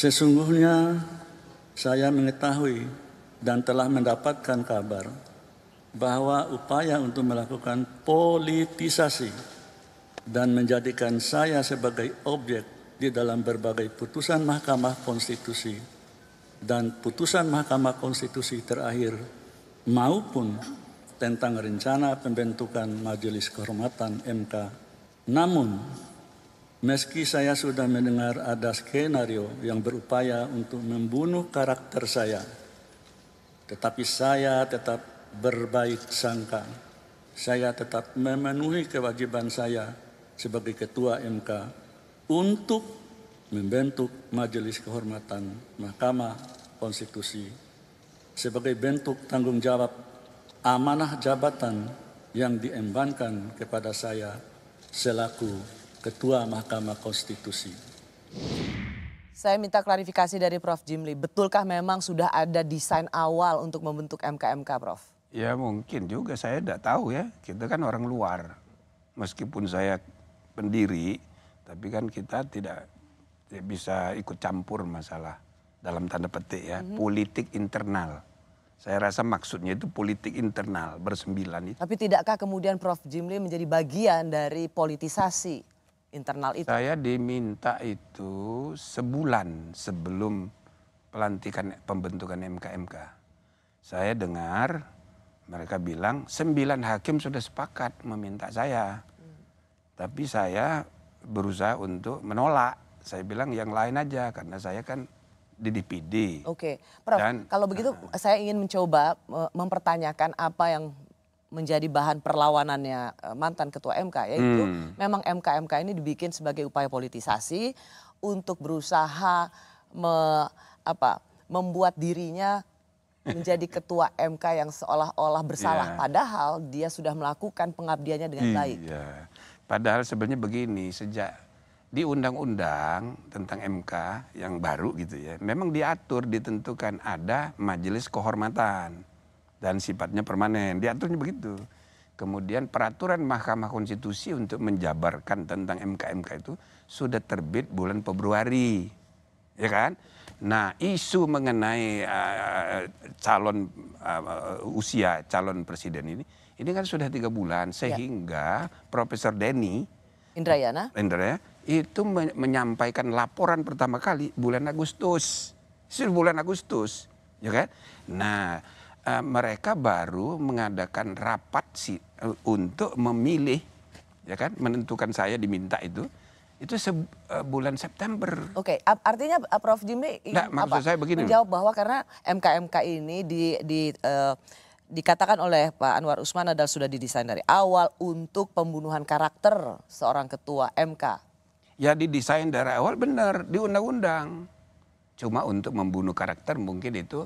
Sesungguhnya saya mengetahui dan telah mendapatkan kabar bahwa upaya untuk melakukan politisasi dan menjadikan saya sebagai objek di dalam berbagai putusan Mahkamah Konstitusi dan putusan Mahkamah Konstitusi terakhir maupun tentang rencana pembentukan Majelis Kehormatan MK. Namun, Meski saya sudah mendengar ada skenario yang berupaya untuk membunuh karakter saya, tetapi saya tetap berbaik sangka. Saya tetap memenuhi kewajiban saya sebagai ketua MK untuk membentuk Majelis Kehormatan Mahkamah Konstitusi sebagai bentuk tanggung jawab amanah jabatan yang diembankan kepada saya selaku Ketua Mahkamah Konstitusi. Saya minta klarifikasi dari Prof. Jimli, betulkah memang sudah ada desain awal untuk membentuk MKMK, Prof? Ya mungkin juga, saya tidak tahu ya. Kita kan orang luar, meskipun saya pendiri, tapi kan kita tidak, bisa ikut campur masalah dalam tanda petik ya, mm -hmm. politik internal. Saya rasa maksudnya itu politik internal bersembilan itu. Tapi tidakkah kemudian Prof. Jimli menjadi bagian dari politisasi internal itu? Saya diminta itu sebulan sebelum pelantikan pembentukan MKMK. Saya dengar mereka bilang sembilan hakim sudah sepakat meminta saya. Hmm. Tapi saya berusaha untuk menolak. Saya bilang yang lain aja karena saya kan di DPD. Oke, okay. Prof. Dan, kalau begitu uh, saya ingin mencoba eh, mempertanyakan apa yang menjadi bahan perlawanannya eh, mantan ketua MK yaitu hmm. memang MK MK ini dibikin sebagai upaya politisasi untuk berusaha me, apa membuat dirinya menjadi ketua MK yang seolah-olah bersalah yeah. padahal dia sudah melakukan pengabdiannya dengan yeah. baik. Padahal sebenarnya begini sejak di undang-undang tentang MK yang baru gitu ya, memang diatur ditentukan ada majelis kehormatan dan sifatnya permanen. Diaturnya begitu. Kemudian peraturan Mahkamah Konstitusi untuk menjabarkan tentang MKMK itu sudah terbit bulan Februari. Ya kan? Nah, isu mengenai uh, calon uh, usia calon presiden ini ini kan sudah tiga bulan ya. sehingga ya. Profesor Denny Indrayana Indrayana itu menyampaikan laporan pertama kali bulan Agustus. Itu bulan Agustus, ya kan? Nah, uh, mereka baru mengadakan rapat si, uh, untuk memilih ya kan menentukan saya diminta itu itu sebulan eh, uh, September. Oke, okay. artinya Prof Jimmy Nggak, maksud saya begini. menjawab bahwa karena MKMK ini di di uh, dikatakan oleh Pak Anwar Usman adalah sudah didesain dari awal untuk pembunuhan karakter seorang ketua MK. Ya didesain dari awal benar di undang-undang. Cuma untuk membunuh karakter mungkin itu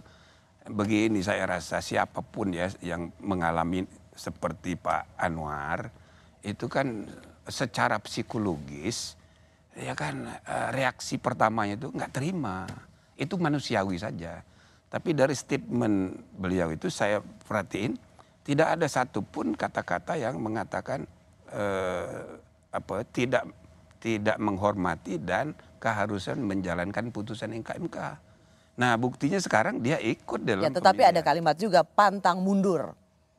begini saya rasa siapapun ya yang mengalami seperti Pak Anwar itu kan secara psikologis ya kan eh, reaksi pertamanya itu nggak terima itu manusiawi saja tapi dari statement beliau itu saya perhatiin tidak ada satupun kata-kata yang mengatakan eh, apa tidak tidak menghormati dan keharusan menjalankan putusan MK Nah buktinya sekarang dia ikut dalam. Ya, tetapi pemilihan. ada kalimat juga pantang mundur.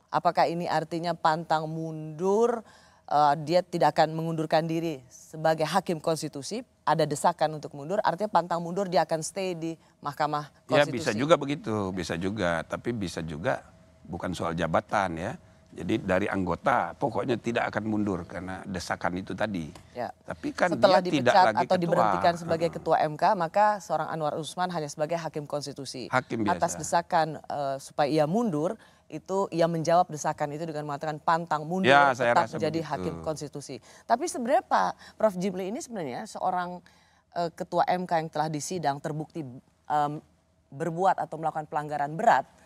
Apakah ini artinya pantang mundur? Uh, dia tidak akan mengundurkan diri sebagai hakim konstitusi. Ada desakan untuk mundur, artinya pantang mundur dia akan stay di Mahkamah Konstitusi. Ya bisa juga begitu, bisa juga. Tapi bisa juga bukan soal jabatan ya jadi dari anggota pokoknya tidak akan mundur karena desakan itu tadi. Ya. Tapi kan Setelah dia tidak lagi atau ketua. diberhentikan sebagai ketua MK, maka seorang Anwar Usman hanya sebagai hakim konstitusi. Hakim biasa. Atas desakan uh, supaya ia mundur, itu ia menjawab desakan itu dengan mengatakan pantang mundur ya, saya tetap rasa menjadi hakim konstitusi. Tapi sebenarnya Pak Prof Jimli ini sebenarnya seorang uh, ketua MK yang telah disidang terbukti um, berbuat atau melakukan pelanggaran berat